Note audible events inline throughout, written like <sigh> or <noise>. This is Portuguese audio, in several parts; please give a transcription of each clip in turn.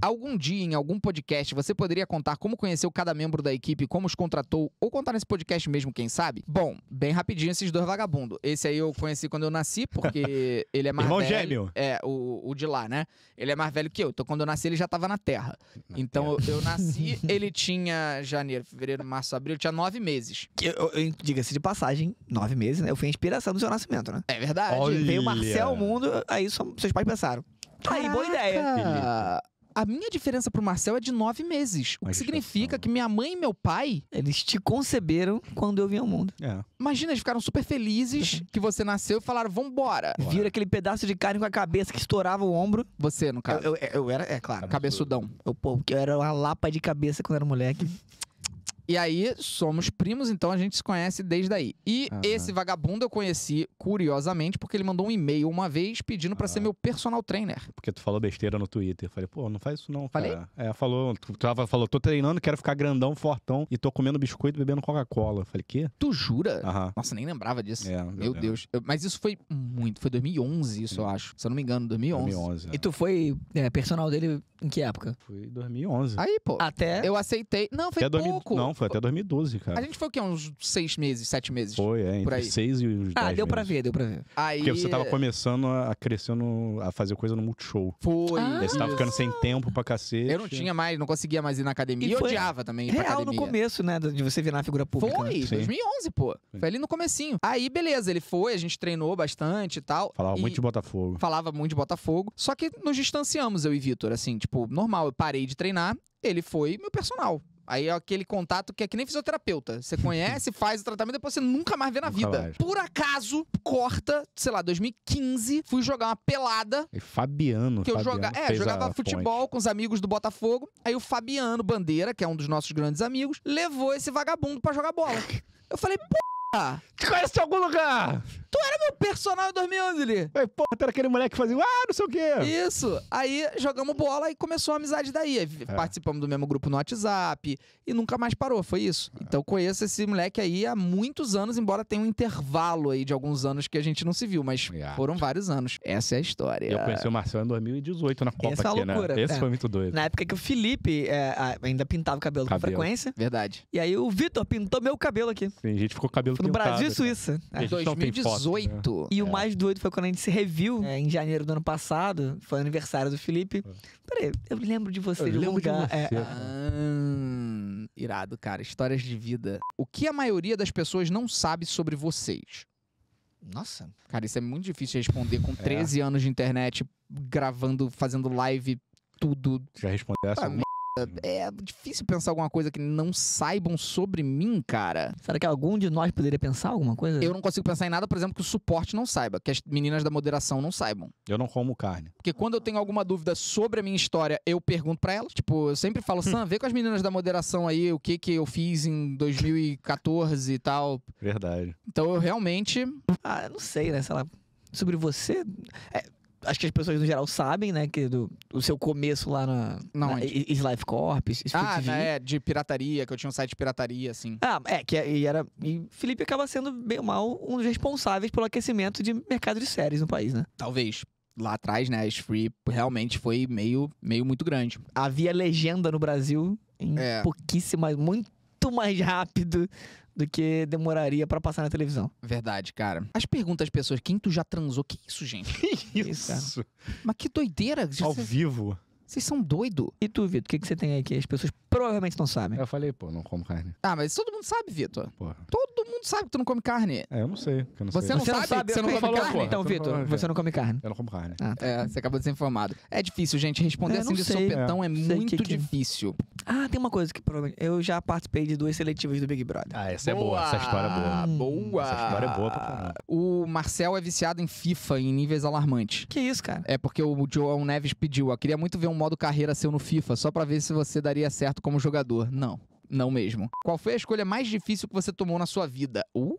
Algum dia, em algum podcast, você poderia contar como conheceu cada membro da equipe, como os contratou, ou contar nesse podcast mesmo, quem sabe? Bom, bem rapidinho esses dois vagabundos. Esse aí eu conheci quando eu nasci, porque <laughs> ele é mais Irmão velho. gêmeo. É, o, o de lá, né? Ele é mais velho que eu. Então, quando eu nasci, ele já tava na Terra. Na então, terra. Eu, eu, nasci, <laughs> ele tinha janeiro, fevereiro, março, abril, tinha nove meses. Diga-se de passagem, nove meses, né? Eu fui a inspiração do seu nascimento, né? É verdade. Olha. Veio Marcel ao mundo, aí só, seus pais pensaram. Caraca. Aí, boa ideia a minha diferença pro Marcel é de nove meses. O que significa que minha mãe e meu pai. Eles te conceberam quando eu vim ao mundo. É. Imagina, eles ficaram super felizes uhum. que você nasceu e falaram, vambora. Bora. Vira aquele pedaço de carne com a cabeça que estourava o ombro. Você, no caso. Eu, eu, eu era, é claro. Cabeçudão. Eu, pô, porque eu era uma lapa de cabeça quando era moleque. E aí somos primos, então a gente se conhece desde aí. E uhum. esse vagabundo eu conheci curiosamente porque ele mandou um e-mail uma vez pedindo para uhum. ser meu personal trainer. Porque tu falou besteira no Twitter. Falei, pô, não faz isso não, Falei? É, falou, tu tava, falou, tô treinando, quero ficar grandão, fortão e tô comendo biscoito bebendo Coca-Cola. Falei, quê? Tu jura? Uhum. Nossa, nem lembrava disso. É, meu Deus. Eu, mas isso foi muito, foi 2011 isso, Sim. eu acho. Se eu não me engano, 2011. 2011 é. E tu foi é, personal dele em que época? Foi 2011. Aí, pô. Até... Eu aceitei. Não, foi Até pouco. 2000... Não, foi foi até 2012, cara. A gente foi o quê? Uns seis meses, sete meses? Foi, é, entre seis e os Ah, dez deu meses. pra ver, deu pra ver. Aí... Porque você tava é, começando a crescer, no, a fazer coisa no Multishow. Foi. Ah, você tava ficando sem tempo pra cacete. Eu não tinha mais, não conseguia mais ir na academia. E, e odiava também ir pra real academia. no começo, né, de você virar figura pública. Foi, né? 2011, pô. Sim. Foi ali no comecinho. Aí, beleza, ele foi, a gente treinou bastante e tal. Falava e... muito de Botafogo. Falava muito de Botafogo. Só que nos distanciamos, eu e Vitor, assim, tipo, normal. Eu parei de treinar, ele foi meu personal. Aí é aquele contato que é que nem fisioterapeuta. Você conhece, <laughs> faz o tratamento, depois você nunca mais vê na vida. Mais. Por acaso, corta, sei lá, 2015, fui jogar uma pelada. E Fabiano, Que eu Fabiano joga... é, jogava futebol ponte. com os amigos do Botafogo. Aí o Fabiano Bandeira, que é um dos nossos grandes amigos, levou esse vagabundo para jogar bola. <laughs> Eu falei, porra! Te conhece de algum lugar! Tu era meu personagem em 2011 ali. Ei, porra, tu era aquele moleque que fazia, ah, não sei o quê. Isso. Aí jogamos bola e começou a amizade daí. É. Participamos do mesmo grupo no WhatsApp e nunca mais parou, foi isso. É. Então conheço esse moleque aí há muitos anos, embora tenha um intervalo aí de alguns anos que a gente não se viu, mas é. foram vários anos. Essa é a história. Eu conheci o Marcelo em 2018 na Copa Essa é aqui, é loucura, né? Esse é. foi muito doido. Na época que o Felipe é, ainda pintava o cabelo, cabelo, com frequência. Verdade. E aí o Vitor pintou meu cabelo aqui. Sim, a gente ficou cabelo no pintado. Brasil né? e Suíça. É. 2018. 18. É. E o é. mais doido foi quando a gente se reviu né, em janeiro do ano passado. Foi aniversário do Felipe. É. Peraí, eu lembro de você eu lembro lugar. De você, ah, irado, cara. Histórias de vida. O que a maioria das pessoas não sabe sobre vocês? Nossa. Cara, isso é muito difícil responder com 13 anos de internet, gravando, fazendo live, tudo. Já respondeu essa? Pra é, é difícil pensar alguma coisa que não saibam sobre mim, cara. Será que algum de nós poderia pensar alguma coisa? Eu não consigo pensar em nada, por exemplo, que o suporte não saiba, que as meninas da moderação não saibam. Eu não como carne. Porque quando eu tenho alguma dúvida sobre a minha história, eu pergunto para elas. Tipo, eu sempre falo, Sam, hum. vê com as meninas da moderação aí o que que eu fiz em 2014 e tal. Verdade. Então eu realmente. Ah, eu não sei, né? Sei lá. Sobre você. É acho que as pessoas no geral sabem, né? Que do, do seu começo lá na, não, na Corp, Split tipo Ah, né, é, de pirataria, que eu tinha um site de pirataria, assim. Ah, é, que é, e era. E Felipe acaba sendo bem ou mal um dos responsáveis pelo aquecimento de mercado de séries no país, né? Talvez. Lá atrás, né, a Free realmente foi meio, meio muito grande. Havia legenda no Brasil em é. pouquíssimas, muito mais rápido do que demoraria para passar na televisão. Verdade, cara. As perguntas às pessoas, quem tu já transou? Que isso, gente? <laughs> Que isso? isso Mas que doideira. Ao vivo. Vocês são doido. E tu, Vitor, o que, que você tem aí que as pessoas provavelmente não sabem? Eu falei, pô, não como carne. Ah, mas todo mundo sabe, Vitor. Todo mundo sabe que tu não come carne. É, eu não sei. Eu não você sei. não você sabe, sabe que você não come falou, carne? Porra, então, Vitor, você não é. come carne. Eu não como carne. Ah, tá. É, é você acabou de ser informado. É difícil, gente. Responder é, assim de sei. sopetão é, é muito que, é. difícil. Ah, tem uma coisa que eu já participei de duas seletivas do Big Brother. Ah, essa boa. é boa. Essa história é boa. Boa. Essa história é boa pra caramba. O Marcel é viciado em FIFA em níveis alarmantes. Que isso, cara? É porque o João Neves pediu. Eu queria muito ver um modo carreira seu no FIFA, só pra ver se você daria certo como jogador. Não. Não mesmo. Qual foi a escolha mais difícil que você tomou na sua vida? Uh!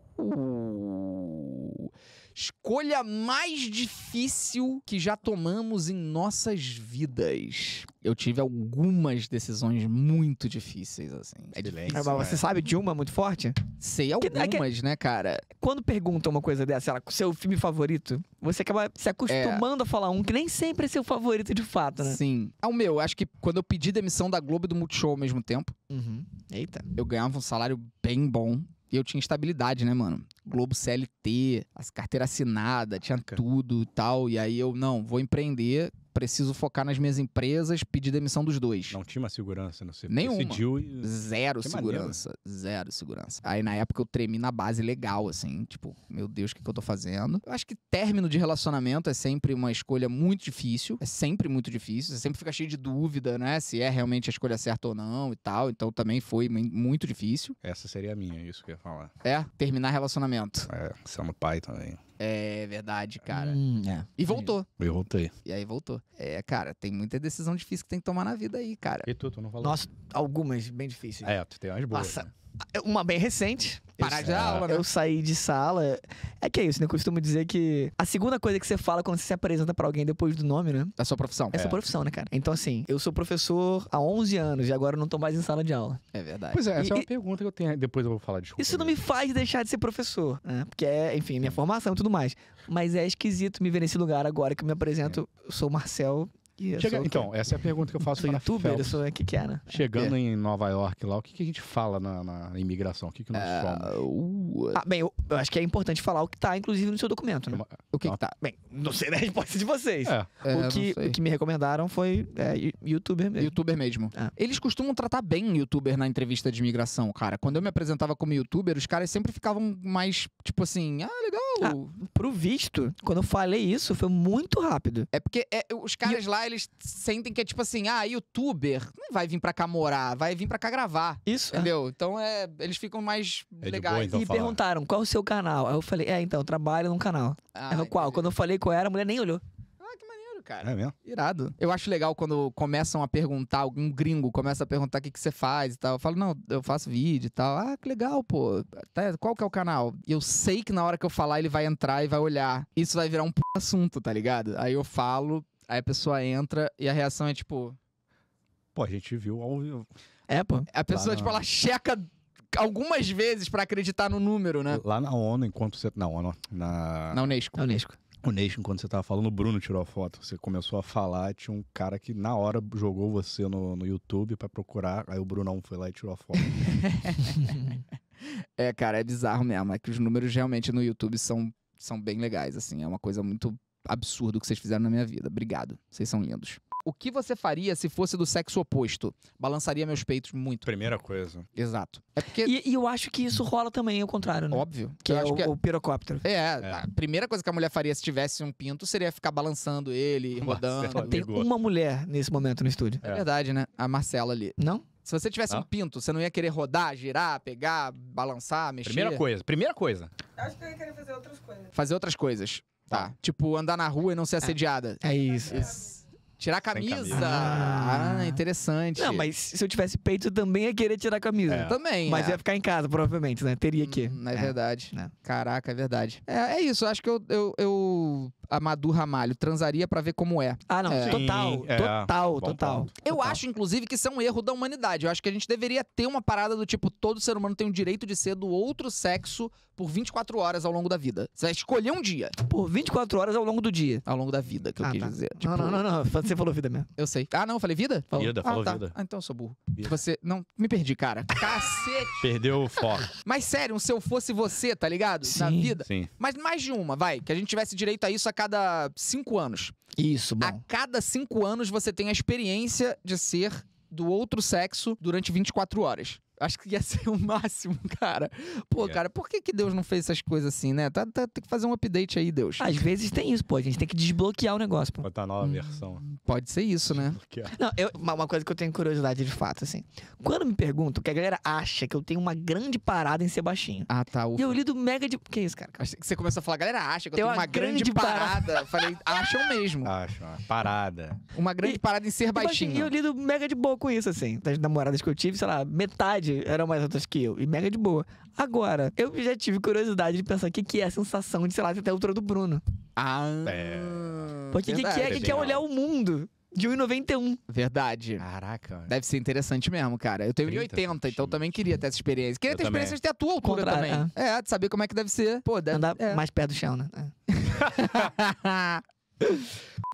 Escolha mais difícil que já tomamos em nossas vidas. Eu tive algumas decisões muito difíceis, assim. É difícil. Mas né? você sabe de uma muito forte? Sei é algumas, que, que, né, cara? Quando perguntam uma coisa dessa, ela, seu filme favorito, você acaba se acostumando é. a falar um que nem sempre é seu favorito de fato, né? Sim. É o meu. Acho que quando eu pedi demissão da Globo e do Multishow ao mesmo tempo, uhum. Eita. eu ganhava um salário bem bom e eu tinha estabilidade, né, mano? Globo CLT, as carteiras assinadas, tinha tudo e tal. E aí eu, não, vou empreender, preciso focar nas minhas empresas, pedir demissão dos dois. Não tinha uma segurança, não sei. Nenhuma. Decidiu e... Zero que segurança. Maneiro. Né? Zero segurança. Aí na época eu tremi na base legal, assim, tipo, meu Deus, o que, que eu tô fazendo? Eu acho que término de relacionamento é sempre uma escolha muito difícil. É sempre muito difícil. Você sempre fica cheio de dúvida, né? Se é realmente a escolha certa ou não e tal. Então também foi muito difícil. Essa seria a minha, é isso que eu ia falar. É, terminar relacionamento. É, sendo é pai também. É verdade, cara. Hum, é. E voltou. Eu, voltei. E aí voltou. É, cara, tem muita decisão difícil que tem que tomar na vida aí, cara. E tu, tu não falou? Nossa, algumas bem difíceis. É, tu tem umas boas. Passa, né? Uma bem recente. Parar de é. aula, né? Eu saí de sala. É que é isso, né? Eu costumo dizer que a segunda coisa que você fala quando você se apresenta pra alguém depois do nome, né? É sua profissão. É, sua é. profissão, né, cara? Então, assim, eu sou professor há 11 anos e agora eu não tô mais em sala de aula. É verdade. Pois é, essa E- é uma e- pergunta que eu tenho. Depois eu vou falar, desculpa. Isso não me faz deixar de ser professor, né? Porque é, enfim, minha formação e tudo mais. Mas é esquisito me ver nesse lugar agora que eu me apresento. Eu sou o Marcel é Chega... Então, essa é a pergunta que eu faço para youtuber, isso O que que né? Chegando é. em Nova York lá, o que, que a gente fala na, na imigração? O que, que nós uh, Uh... Ah, bem, eu, eu, acho que é importante falar o que está, inclusive, no seu documento, né? O que, está? Bem, não sei da <laughs> resposta de vocês. É. é o, que, o, que, me recomendaram foi é, youtuber mesmo. Youtuber mesmo. Ah. Eles costumam tratar bem youtuber na entrevista de imigração, cara. Quando eu me apresentava como youtuber, os caras sempre ficavam mais, tipo assim, ah, legal. Ah, pro visto, quando eu falei isso, foi muito rápido. É porque é, os caras e... lá eles sentem que é tipo assim, ah, youtuber não vai vir pra cá morar, vai vir pra cá gravar. Isso. É. Entendeu? É. Então é, eles ficam mais é legais. Boa, então, e falar. perguntaram, qual é o seu canal? Aí eu falei, é, então, eu trabalho num canal. Ah, eu, qual? Quando eu falei qual era, a mulher nem olhou. Ah, que maneiro, cara. É mesmo? Irado. Eu acho legal quando começam a perguntar, algum gringo começa a perguntar o que, que você faz e tal. Eu falo, não, eu faço vídeo e tal. Ah, que legal, pô. Tá, qual que é o canal? E eu sei que na hora que eu falar, ele vai entrar e vai olhar. Isso vai virar um p... assunto, tá ligado? Aí eu falo, Aí a pessoa entra e a reação é tipo. Pô, a gente viu ao vivo. É, pô. A pessoa, tipo, ela checa algumas vezes para acreditar no número, né? Lá na ONU, enquanto você. Na ONU. Na, na Unesco. Na Unesco. Unesco, enquanto você tava falando, o Bruno tirou a foto. Você começou a falar, tinha um cara que na hora jogou você no, no YouTube para procurar. Aí o Brunão foi lá e tirou a foto. <laughs> é, cara, é bizarro mesmo. É que os números realmente no YouTube são, são bem legais, assim. É uma coisa muito absurdo que vocês fizeram na minha vida. Obrigado. Vocês são lindos. O que você faria se fosse do sexo oposto? Balançaria meus peitos muito. Primeira coisa. Exato. É porque... e, e eu acho que isso rola também ao contrário, né? Óbvio. Que eu é, o, que é... o pirocóptero. É, é, a primeira coisa que a mulher faria se tivesse um pinto seria ficar balançando ele, rodando. É Tem uma mulher nesse momento no estúdio. É. é verdade, né? A Marcela ali. Não? Se você tivesse ah. um pinto, você não ia querer rodar, girar, pegar, balançar, mexer? Primeira coisa, primeira coisa. Acho que eu ia querer fazer outras coisas. Fazer outras coisas. Tá. Tipo, andar na rua e não ser é. assediada. É isso. Tirar a camisa. camisa. Ah, ah, interessante. Não, mas se eu tivesse peito, eu também ia querer tirar a camisa. É. Também. Mas é. ia ficar em casa, provavelmente, né? Teria que. na hum, é, é, verdade. É. Caraca, é verdade. É, é isso, acho que eu, eu, eu a Madu Ramalho transaria para ver como é. Ah, não, é. total, é. total, total. Eu total. acho inclusive que isso é um erro da humanidade. Eu acho que a gente deveria ter uma parada do tipo todo ser humano tem o direito de ser do outro sexo por 24 horas ao longo da vida. Você vai escolher um dia. Por 24 horas ao longo do dia. Ao longo da vida, que ah, eu tá. quis dizer. Tipo, não, não, não, não. Você você falou vida mesmo. Eu sei. Ah, não, eu falei vida? Vida, ah, falou ah, tá. vida. Ah, então eu sou burro. Vida. Você. Não, me perdi, cara. <laughs> Cacete! Perdeu o foco. Mas sério, se eu fosse você, tá ligado? Sim. Na vida. Sim. Mas mais de uma, vai. Que a gente tivesse direito a isso a cada cinco anos. Isso, bom. A cada cinco anos você tem a experiência de ser do outro sexo durante 24 horas. Acho que ia <laughs> ser o máximo, cara. Pô, yeah. cara, por que, que Deus não fez essas coisas assim, né? Tá, tá, tem que fazer um update aí, Deus. Às vezes tem isso, pô. A gente tem que desbloquear o negócio, pô. Botar nova hum, versão. Pode ser isso, né? Não, eu, uma coisa que eu tenho curiosidade de fato, assim. Quando me perguntam que a galera acha que eu tenho uma grande parada em ser baixinho. Ah, tá. Ufa. E eu lido mega de. Que é isso, cara? Você começou a falar, galera acha que eu tenho uma, uma grande, grande parada. eu Falei, acham mesmo. Acham, parada. Uma grande e, parada em ser tipo assim, baixinho. E eu lido mega de boa com isso, assim. Das namoradas que eu tive, sei lá, metade idade eram mais altas que eu. E mega de boa. Agora, eu já tive curiosidade de pensar o que, que é a sensação de, sei lá, até a altura do Bruno. Ah. É. Porque o que, que, é, que, olhar o mundo? De 1,91. Verdade. Caraca. Deve ser interessante mesmo, cara. Eu tenho 1,80, então também queria ter essa experiência. Queria eu ter a experiência de ter a tua altura Contrário, também. É. é. de saber como é que deve ser. Pô, deve... Andar é. mais perto do chão, né? É. <laughs> <laughs> <laughs>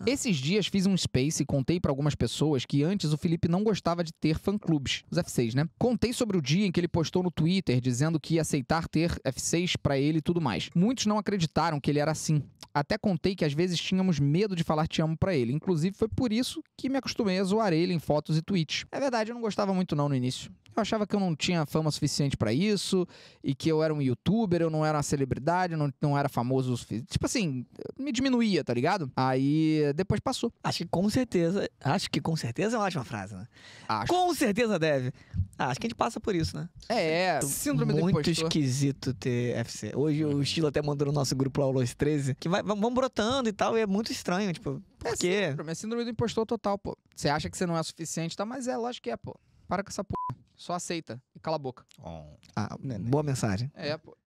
Esses dias fiz um space e contei para algumas pessoas que antes o Felipe não gostava de ter fã-clubes, os F6, né? Contei sobre o dia em que ele postou no Twitter dizendo que ia aceitar ter F6 para ele e tudo mais. Muitos não acreditaram que ele era assim. Até contei que às vezes tínhamos medo de falar te amo para ele. Inclusive foi por isso que me acostumei a zoar ele em fotos e tweets. É verdade, eu não gostava muito não no início. Eu achava que eu não tinha fama suficiente para isso e que eu era um youtuber, eu não era uma celebridade, eu não, não era famoso. Tipo assim, me diminuía, tá ligado? Aí depois passou. Acho que com certeza. Acho que com certeza é uma ótima frase, né? Acho. Com certeza deve. Ah, acho que a gente passa por isso, né? É, Síndrome Muito do impostor. Muito esquisito ter FC. Hoje o Estilo até mandou no nosso grupo lá o Los 13, que vai, vão brotando e tal, e é muito estranho, tipo, é por é quê? Síndrome, é síndrome do impostor total, pô. Você acha que você não é suficiente, tá? Mas é, lógico que é, pô. Para com essa porra. Só aceita e cala a boca. Oh. Ah, né, boa mensagem. É, pô.